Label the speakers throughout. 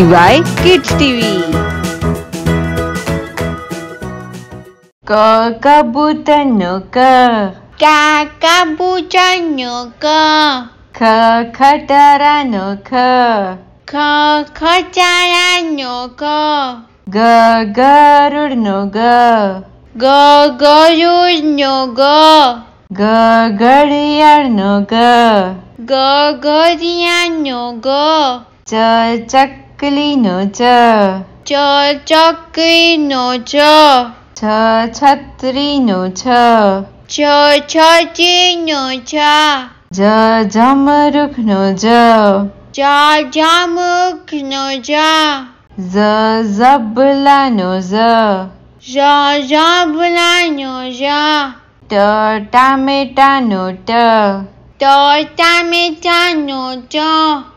Speaker 1: DY Kids TV. Kakabutanaka. Kakabutanaka. Kakataranaka. Kakataranaka. Gagarurnoga. Gagarurnoga. Gagariyarnoga. Gagariyarnoga. Chachak चकली च च चकली च छ छत्री छ छ छची छ ज जमरुख ज ज जामुख ज ज जबला ज ज जबला ज ट टामेटा ट ट टामेटा ट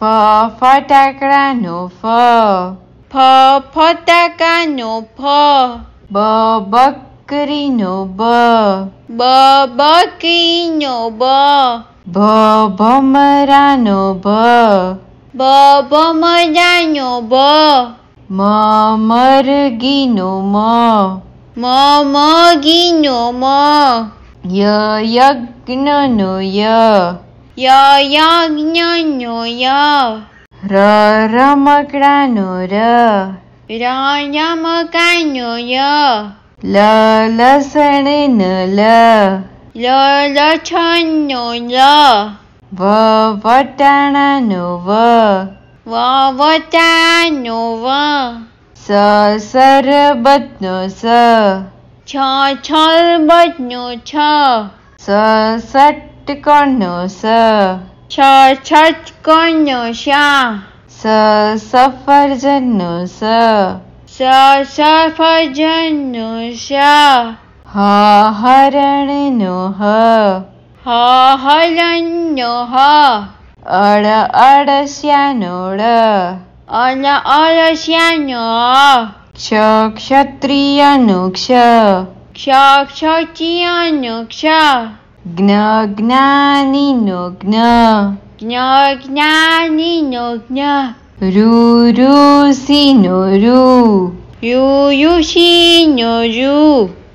Speaker 1: ફ ફટાકડાનો ફ ફ ફટાકાનો ફ બ બકરીનો બ બ બકરીનો બ ભ ભમરાનો ભ બ ભમરાનો બ મ મરગીનો મ મ મગીનો મ ય યજ્ઞનો ય या याज्ञो या रमक्रानो र रामकाण्यो य लसणेन ल लछन्यो ल वटाणानो व वटानो व स सर्वज्ञो स छ छल्बज्ञो छ स सट कु सनुषा स सफर्जनुष जनुष हरण अड़ अडसोड अन अडश्यनो क्ष क्षत्रियनुक्षियनुक्ष Gna gnanino gna. Gna gnanino gna. Ru ru sino ru. Yu yu sino ru.